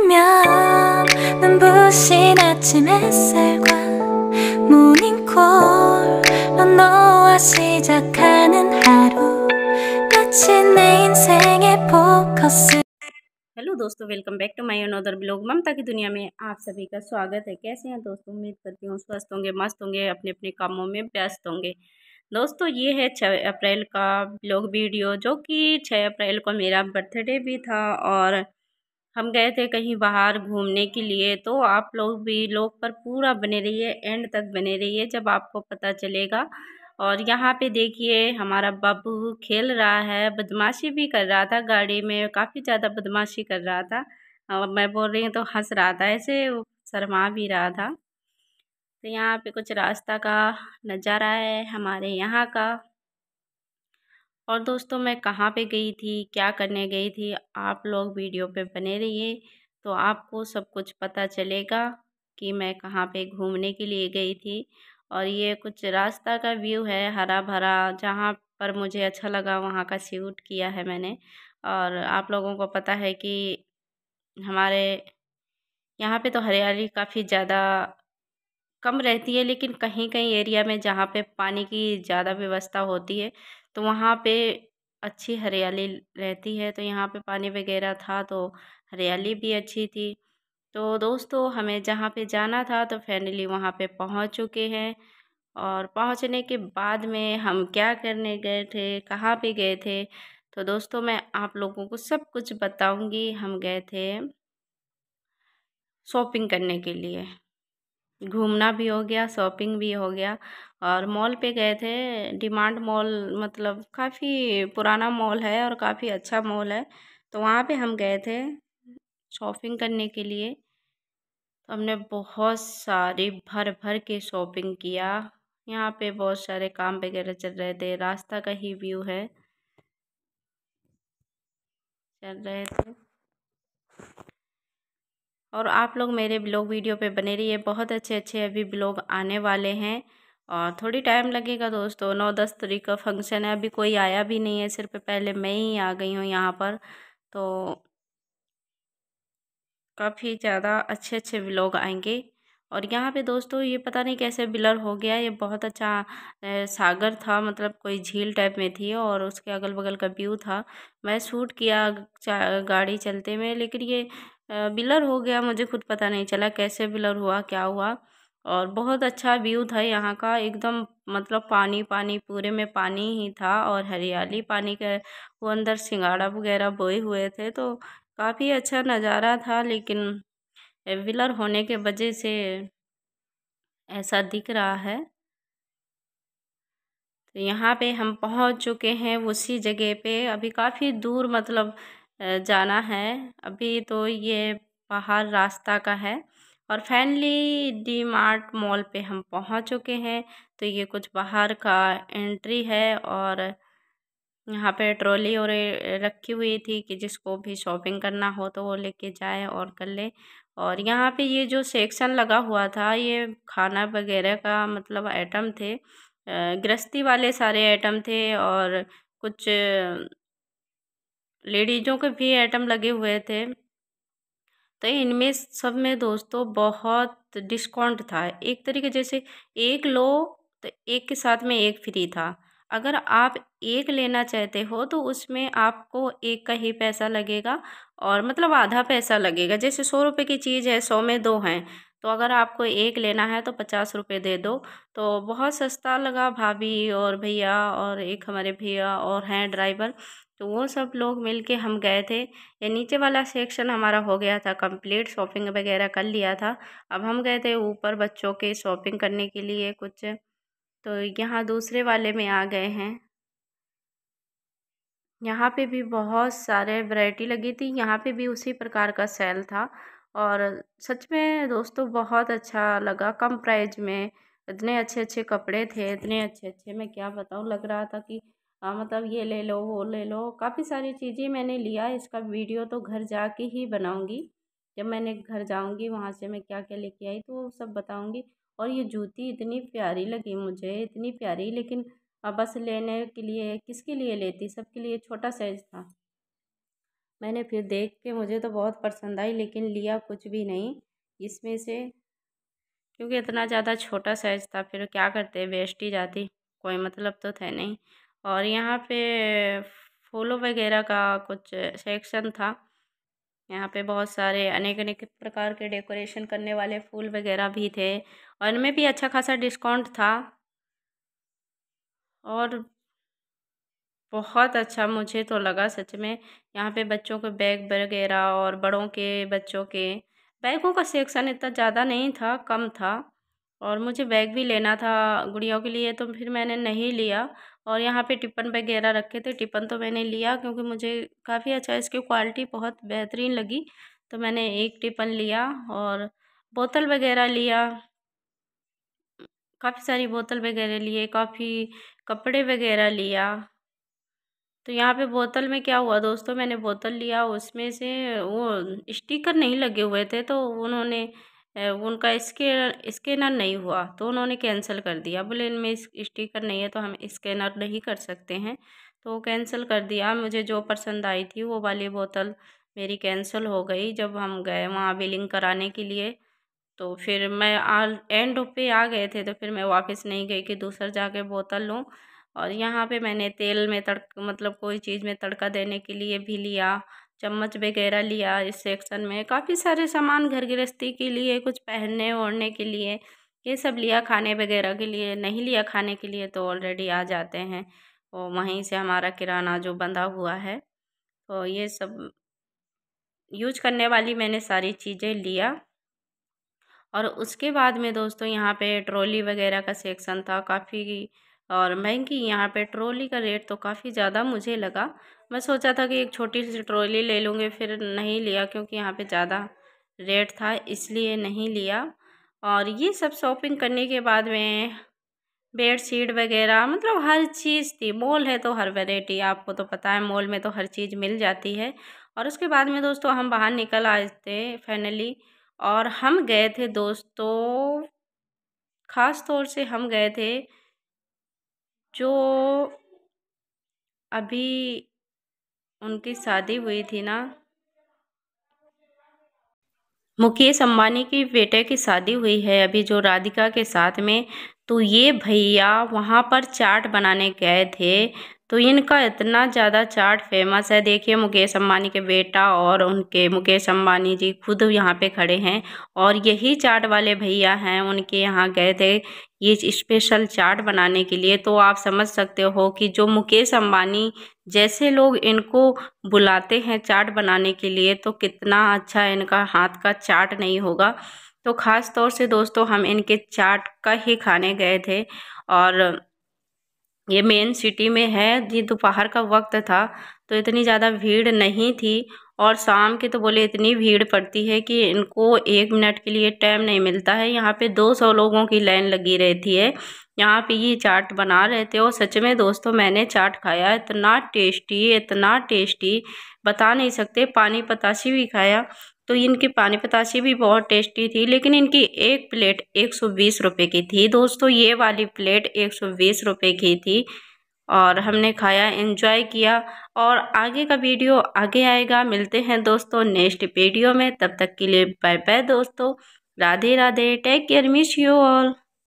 보면 눈부신 아침 햇살과 모닝콜로 너와 시작하는 하루 마치 내 인생의 포커스 hello दोस्तों welcome back to my another blog Mamta की दुनिया में आप सभी का स्वागत है कैसे हैं दोस्तों उम्मीद करती हूँ स्वस्थ होंगे मस्त होंगे अपने अपने कामों में व्यस्त होंगे दोस्तों ये है छः अप्रैल का ब्लॉग वीडियो जो कि छः अप्रैल को मेरा बर्थडे भी था और हम गए थे कहीं बाहर घूमने के लिए तो आप लोग भी लोग पर पूरा बने रहिए एंड तक बने रहिए जब आपको पता चलेगा और यहाँ पे देखिए हमारा बाबू खेल रहा है बदमाशी भी कर रहा था गाड़ी में काफ़ी ज़्यादा बदमाशी कर रहा था और मैं बोल रही हूँ तो हंस रहा था ऐसे शर्मा भी रहा था तो यहाँ पे कुछ रास्ता का नज़ारा है हमारे यहाँ का और दोस्तों मैं कहाँ पे गई थी क्या करने गई थी आप लोग वीडियो पे बने रहिए तो आपको सब कुछ पता चलेगा कि मैं कहाँ पे घूमने के लिए गई थी और ये कुछ रास्ता का व्यू है हरा भरा जहाँ पर मुझे अच्छा लगा वहाँ का सीट किया है मैंने और आप लोगों को पता है कि हमारे यहाँ पे तो हरियाली काफ़ी ज़्यादा कम रहती है लेकिन कहीं कहीं एरिया में जहाँ पे पानी की ज़्यादा व्यवस्था होती है तो वहाँ पे अच्छी हरियाली रहती है तो यहाँ पे पानी वगैरह था तो हरियाली भी अच्छी थी तो दोस्तों हमें जहाँ पे जाना था तो फैनली वहाँ पे पहुँच चुके हैं और पहुँचने के बाद में हम क्या करने गए थे कहाँ पे गए थे तो दोस्तों मैं आप लोगों को सब कुछ बताऊँगी हम गए थे शॉपिंग करने के लिए घूमना भी हो गया शॉपिंग भी हो गया और मॉल पे गए थे डिमांड मॉल मतलब काफ़ी पुराना मॉल है और काफ़ी अच्छा मॉल है तो वहाँ पे हम गए थे शॉपिंग करने के लिए तो हमने बहुत सारी भर भर के शॉपिंग किया यहाँ पे बहुत सारे काम वगैरह चल रहे थे रास्ता का ही व्यू है चल रहे थे और आप लोग मेरे ब्लॉग वीडियो पे बने रहिए बहुत अच्छे अच्छे अभी ब्लॉग आने वाले हैं और थोड़ी टाइम लगेगा दोस्तों नौ दस तारीख का फंक्शन है अभी कोई आया भी नहीं है सिर्फ पहले मैं ही आ गई हूँ यहाँ पर तो काफ़ी ज़्यादा अच्छे अच्छे ब्लॉग आएंगे और यहाँ पे दोस्तों ये पता नहीं कैसे बिलर हो गया ये बहुत अच्छा सागर था मतलब कोई झील टाइप में थी और उसके अगल बगल का व्यू था मैं शूट किया गाड़ी चलते में लेकिन ये बिलर हो गया मुझे खुद पता नहीं चला कैसे बिलर हुआ क्या हुआ और बहुत अच्छा व्यू था यहाँ का एकदम मतलब पानी पानी पूरे में पानी ही था और हरियाली पानी के वो अंदर सिंगाड़ा वगैरह बोए हुए थे तो काफ़ी अच्छा नज़ारा था लेकिन विलर होने के वजह से ऐसा दिख रहा है तो यहाँ पे हम पहुँच चुके हैं उसी जगह पे अभी काफ़ी दूर मतलब जाना है अभी तो ये बाहर रास्ता का है और फाइनली डी मार्ट मॉल पे हम पहुंच चुके हैं तो ये कुछ बाहर का एंट्री है और यहाँ पे ट्रॉली और रखी हुई थी कि जिसको भी शॉपिंग करना हो तो वो लेके जाए और कर ले और यहाँ पे ये जो सेक्शन लगा हुआ था ये खाना वगैरह का मतलब आइटम थे गृहस्थी वाले सारे आइटम थे और कुछ लेडीजों के भी आइटम लगे हुए थे तो इनमें सब में दोस्तों बहुत डिस्काउंट था एक तरीके जैसे एक लो तो एक के साथ में एक फ्री था अगर आप एक लेना चाहते हो तो उसमें आपको एक का ही पैसा लगेगा और मतलब आधा पैसा लगेगा जैसे सौ रुपये की चीज़ है सौ में दो हैं तो अगर आपको एक लेना है तो पचास रुपये दे दो तो बहुत सस्ता लगा भाभी और भैया और एक हमारे भैया और हैं ड्राइवर तो वो सब लोग मिल के हम गए थे ये नीचे वाला सेक्शन हमारा हो गया था कंप्लीट शॉपिंग वगैरह कर लिया था अब हम गए थे ऊपर बच्चों के शॉपिंग करने के लिए कुछ तो यहाँ दूसरे वाले में आ गए हैं यहाँ पे भी बहुत सारे वैरायटी लगी थी यहाँ पे भी उसी प्रकार का सेल था और सच में दोस्तों बहुत अच्छा लगा कम प्राइज में इतने अच्छे अच्छे कपड़े थे इतने अच्छे अच्छे मैं क्या बताऊँ लग रहा था कि हाँ मतलब ये ले लो वो ले लो काफ़ी सारी चीज़ें मैंने लिया इसका वीडियो तो घर के ही बनाऊँगी जब मैंने घर जाऊँगी वहाँ से मैं क्या क्या लेके आई तो वो सब बताऊँगी और ये जूती इतनी प्यारी लगी मुझे इतनी प्यारी लेकिन बस लेने के लिए किसके लिए लेती सबके लिए छोटा साइज़ था मैंने फिर देख के मुझे तो बहुत पसंद आई लेकिन लिया कुछ भी नहीं इसमें से क्योंकि इतना ज़्यादा छोटा साइज़ था फिर क्या करते वेस्ट ही जाती कोई मतलब तो थे नहीं और यहाँ पे फूलों वगैरह का कुछ सेक्शन था यहाँ पे बहुत सारे अनेक अनेक प्रकार के डेकोरेशन करने वाले फूल वगैरह भी थे और इनमें भी अच्छा खासा डिस्काउंट था और बहुत अच्छा मुझे तो लगा सच में यहाँ पे बच्चों के बैग वगैरह और बड़ों के बच्चों के बैगों का सेक्शन इतना ज़्यादा नहीं था कम था और मुझे बैग भी लेना था गुड़ियों के लिए तो फिर मैंने नहीं लिया और यहाँ पे टिपन वगैरह रखे थे टिपन तो मैंने लिया क्योंकि मुझे काफ़ी अच्छा इसकी क्वालिटी बहुत बेहतरीन लगी तो मैंने एक टिपन लिया और बोतल वगैरह लिया काफ़ी सारी बोतल वगैरह लिए काफ़ी कपड़े वगैरह लिया तो यहाँ पे बोतल में क्या हुआ दोस्तों मैंने बोतल लिया उसमें से वो स्टिकर नहीं लगे हुए थे तो उन्होंने उनका स्कैनर स्कैनर नहीं हुआ तो उन्होंने कैंसिल कर दिया बोले इनमें स्टिकर नहीं है तो हम स्कैनर नहीं कर सकते हैं तो कैंसिल कर दिया मुझे जो पसंद आई थी वो वाली बोतल मेरी कैंसिल हो गई जब हम गए वहाँ बिलिंग कराने के लिए तो फिर मैं एंड पे आ गए थे तो फिर मैं वापस नहीं गई कि दूसर जाके बोतल लूँ और यहाँ पे मैंने तेल में तड़ मतलब कोई चीज़ में तड़का देने के लिए भी लिया चम्मच वगैरह लिया इस सेक्शन में काफ़ी सारे सामान घर गृहस्थी के लिए कुछ पहनने ओढ़ने के लिए ये सब लिया खाने वगैरह के लिए नहीं लिया खाने के लिए तो ऑलरेडी आ जाते हैं और वहीं से हमारा किराना जो बंधा हुआ है तो ये सब यूज करने वाली मैंने सारी चीज़ें लिया और उसके बाद में दोस्तों यहाँ पे ट्रॉली वगैरह का सेक्शन था काफ़ी और महंगी यहाँ पे ट्रॉली का रेट तो काफ़ी ज़्यादा मुझे लगा मैं सोचा था कि एक छोटी सी ट्रॉली ले लूँगी फिर नहीं लिया क्योंकि यहाँ पे ज़्यादा रेट था इसलिए नहीं लिया और ये सब शॉपिंग करने के बाद में बेड शीट वगैरह मतलब हर चीज़ थी मॉल है तो हर वेराइटी आपको तो पता है मॉल में तो हर चीज़ मिल जाती है और उसके बाद में दोस्तों हम बाहर निकल आए थे फाइनली और हम गए थे दोस्तों ख़ास तौर से हम गए थे जो अभी उनकी शादी हुई थी ना मुकेश अम्बानी की बेटे की शादी हुई है अभी जो राधिका के साथ में तो ये भैया वहाँ पर चाट बनाने गए थे तो इनका इतना ज़्यादा चाट फेमस है देखिए मुकेश अम्बानी के बेटा और उनके मुकेश अम्बानी जी खुद यहाँ पे खड़े हैं और यही चाट वाले भैया हैं उनके यहाँ गए थे ये स्पेशल चाट बनाने के लिए तो आप समझ सकते हो कि जो मुकेश अम्बानी जैसे लोग इनको बुलाते हैं चाट बनाने के लिए तो कितना अच्छा इनका हाथ का चाट नहीं होगा तो ख़ास तौर से दोस्तों हम इनके चाट का ही खाने गए थे और ये मेन सिटी में है ये दोपहर का वक्त था तो इतनी ज़्यादा भीड़ नहीं थी और शाम के तो बोले इतनी भीड़ पड़ती है कि इनको एक मिनट के लिए टाइम नहीं मिलता है यहाँ पे 200 लोगों की लाइन लगी रहती है यहाँ पे ये चाट बना रहे थे और सच में दोस्तों मैंने चाट खाया इतना टेस्टी इतना टेस्टी बता नहीं सकते पानी पतासी भी खाया तो इनकी पानी पतासी भी बहुत टेस्टी थी लेकिन इनकी एक प्लेट एक सौ बीस रुपये की थी दोस्तों ये वाली प्लेट एक सौ बीस रुपये की थी और हमने खाया एंजॉय किया और आगे का वीडियो आगे आएगा मिलते हैं दोस्तों नेक्स्ट वीडियो में तब तक के लिए बाय बाय दोस्तों Radhe Radhe take care miss you all